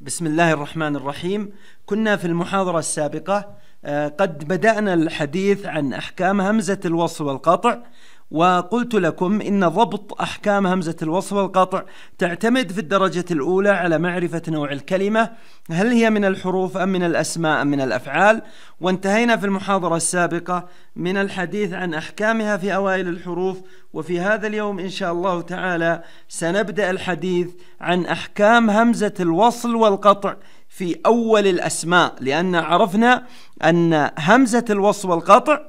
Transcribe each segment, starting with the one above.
بسم الله الرحمن الرحيم كنا في المحاضرة السابقة آه، قد بدأنا الحديث عن أحكام همزة الوصل والقطع وقلت لكم إن ضبط أحكام همزة الوصل والقطع تعتمد في الدرجة الأولى على معرفة نوع الكلمة هل هي من الحروف أم من الأسماء أم من الأفعال وانتهينا في المحاضرة السابقة من الحديث عن أحكامها في أوائل الحروف وفي هذا اليوم إن شاء الله تعالى سنبدأ الحديث عن أحكام همزة الوصل والقطع في أول الأسماء لأن عرفنا أن همزة الوصل والقطع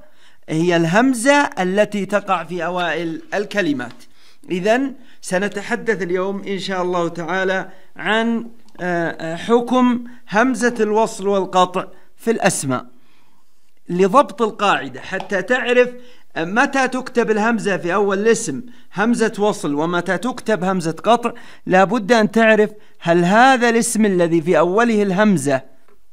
هي الهمزة التي تقع في أوائل الكلمات إذا سنتحدث اليوم إن شاء الله تعالى عن آه، آه، حكم همزة الوصل والقطع في الأسماء لضبط القاعدة حتى تعرف آه، متى تكتب الهمزة في أول الاسم همزة وصل ومتى تكتب همزة قطع لابد أن تعرف هل هذا الاسم الذي في أوله الهمزة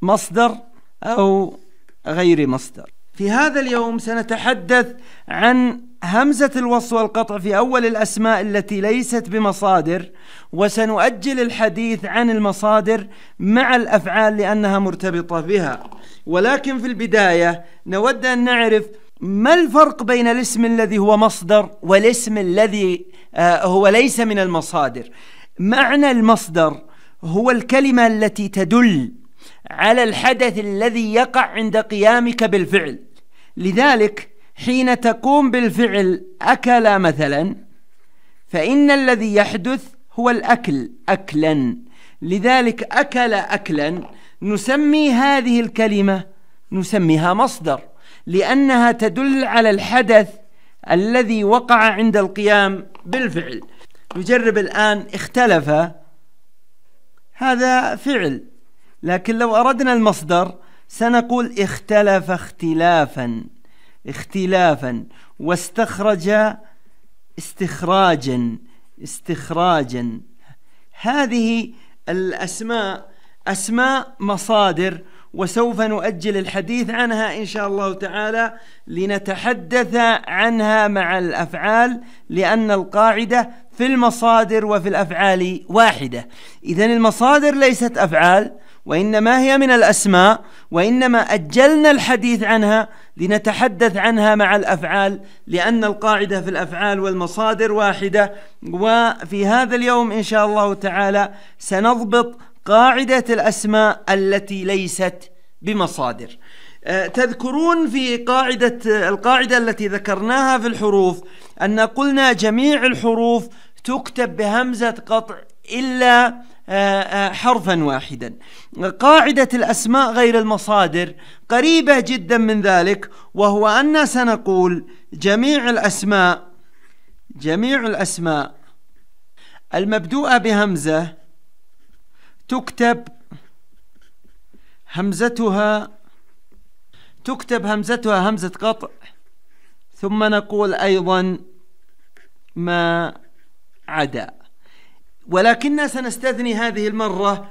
مصدر أو غير مصدر في هذا اليوم سنتحدث عن همزة الوصل والقطع في أول الأسماء التي ليست بمصادر وسنؤجل الحديث عن المصادر مع الأفعال لأنها مرتبطة بها ولكن في البداية نود أن نعرف ما الفرق بين الاسم الذي هو مصدر والاسم الذي آه، هو ليس من المصادر معنى المصدر هو الكلمة التي تدل على الحدث الذي يقع عند قيامك بالفعل لذلك حين تقوم بالفعل أكل مثلا فإن الذي يحدث هو الأكل أكلا لذلك أكل أكلا نسمي هذه الكلمة نسميها مصدر لأنها تدل على الحدث الذي وقع عند القيام بالفعل نجرب الآن اختلف هذا فعل لكن لو أردنا المصدر سنقول اختلف اختلافا اختلافا واستخرج استخراجا استخراجا هذه الأسماء أسماء مصادر وسوف نؤجل الحديث عنها إن شاء الله تعالى لنتحدث عنها مع الأفعال لأن القاعدة في المصادر وفي الأفعال واحدة إذا المصادر ليست أفعال وإنما هي من الأسماء وإنما أجلنا الحديث عنها لنتحدث عنها مع الأفعال لأن القاعدة في الأفعال والمصادر واحدة وفي هذا اليوم إن شاء الله تعالى سنضبط قاعدة الأسماء التي ليست بمصادر آه، تذكرون في قاعدة آه، القاعدة التي ذكرناها في الحروف أن قلنا جميع الحروف تكتب بهمزة قطع إلا آه، حرفا واحدا قاعدة الأسماء غير المصادر قريبة جدا من ذلك وهو أن سنقول جميع الأسماء جميع الأسماء المبدوءة بهمزة تكتب همزتها تكتب همزتها همزة قطع ثم نقول أيضا ما عدا ولكننا سنستثني هذه المرة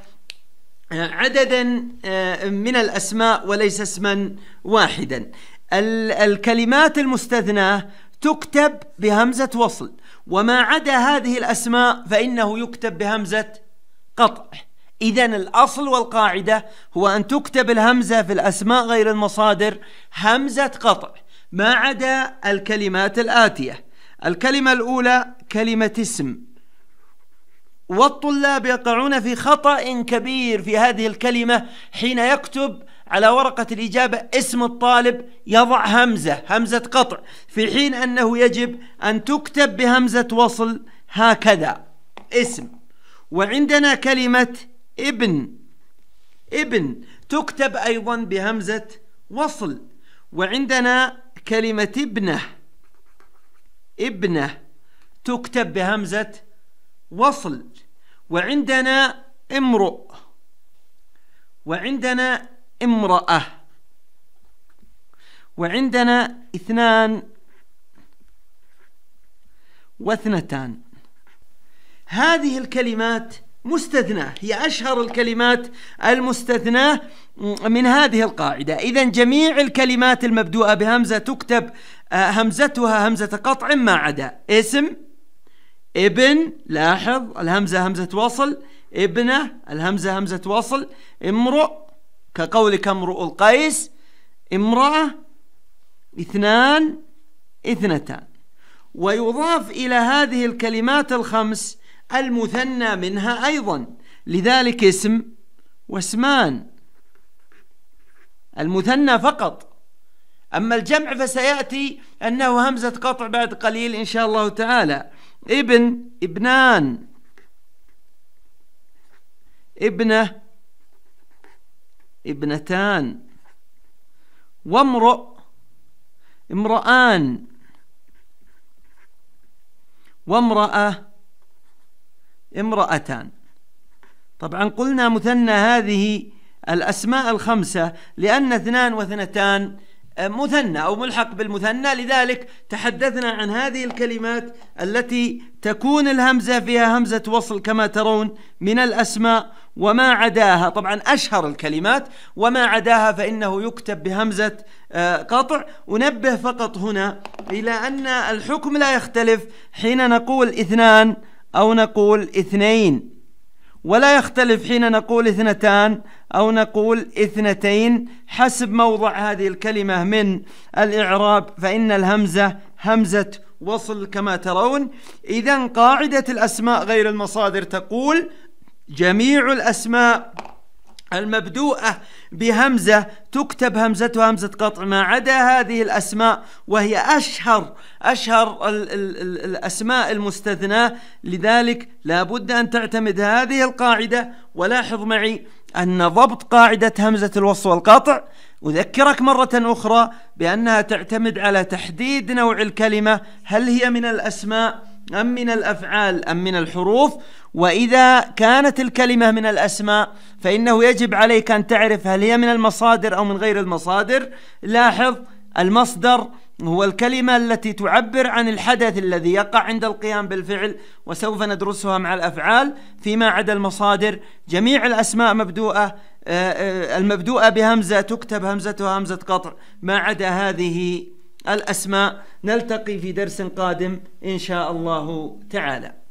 آه، عددا آه، من الأسماء وليس اسما واحدا الكلمات المستثناة تكتب بهمزة وصل وما عدا هذه الأسماء فإنه يكتب بهمزة قطع إذا الأصل والقاعدة هو أن تكتب الهمزة في الأسماء غير المصادر همزة قطع ما عدا الكلمات الآتية الكلمة الأولى كلمة اسم والطلاب يقعون في خطأ كبير في هذه الكلمة حين يكتب على ورقة الإجابة اسم الطالب يضع همزة همزة قطع في حين أنه يجب أن تكتب بهمزة وصل هكذا اسم وعندنا كلمة ابن ابن تكتب أيضا بهمزة وصل وعندنا كلمة ابنه ابنه تكتب بهمزة وصل وعندنا امرؤ وعندنا امرأة وعندنا اثنان واثنتان هذه الكلمات مستثناه هي أشهر الكلمات المستثناه من هذه القاعدة إذا جميع الكلمات المبدوءة بهمزة تكتب آه، همزتها همزة قطع ما عدا اسم ابن لاحظ الهمزة همزة وصل ابنه الهمزة همزة وصل امرؤ كقولك امرؤ القيس امرأة اثنان اثنتان ويضاف إلى هذه الكلمات الخمس المثنى منها أيضا لذلك اسم واسمان المثنى فقط أما الجمع فسيأتي أنه همزة قطع بعد قليل إن شاء الله تعالى ابن ابنان ابنة ابنتان وامرؤ امرأان وامرأة امرأتان طبعا قلنا مثنى هذه الأسماء الخمسة لأن اثنان واثنتان آه، مثنى أو ملحق بالمثنى لذلك تحدثنا عن هذه الكلمات التي تكون الهمزة فيها همزة وصل كما ترون من الأسماء وما عداها طبعا أشهر الكلمات وما عداها فإنه يكتب بهمزة آه، قطع أنبه فقط هنا إلى أن الحكم لا يختلف حين نقول اثنان أو نقول اثنين ولا يختلف حين نقول اثنتان أو نقول اثنتين حسب موضع هذه الكلمة من الإعراب فإن الهمزة همزة وصل كما ترون إذا قاعدة الأسماء غير المصادر تقول جميع الأسماء المبدوءة بهمزة تكتب همزتها همزة قطع ما عدا هذه الأسماء وهي أشهر أشهر ال ال الـ الأسماء المستثناة لذلك لا بد أن تعتمد هذه القاعدة ولاحظ معي أن ضبط قاعدة همزة الوصل والقطع أذكرك مرة أخرى بأنها تعتمد على تحديد نوع الكلمة هل هي من الأسماء أم من الأفعال أم من الحروف وإذا كانت الكلمة من الأسماء فإنه يجب عليك أن تعرف هل هي من المصادر أو من غير المصادر لاحظ المصدر هو الكلمة التي تعبر عن الحدث الذي يقع عند القيام بالفعل وسوف ندرسها مع الأفعال فيما عدا المصادر جميع الأسماء مبدوءة آه، آه، المبدوءة بهمزة تكتب همزتها همزة قطع ما عدا هذه الأسماء نلتقي في درس قادم إن شاء الله تعالى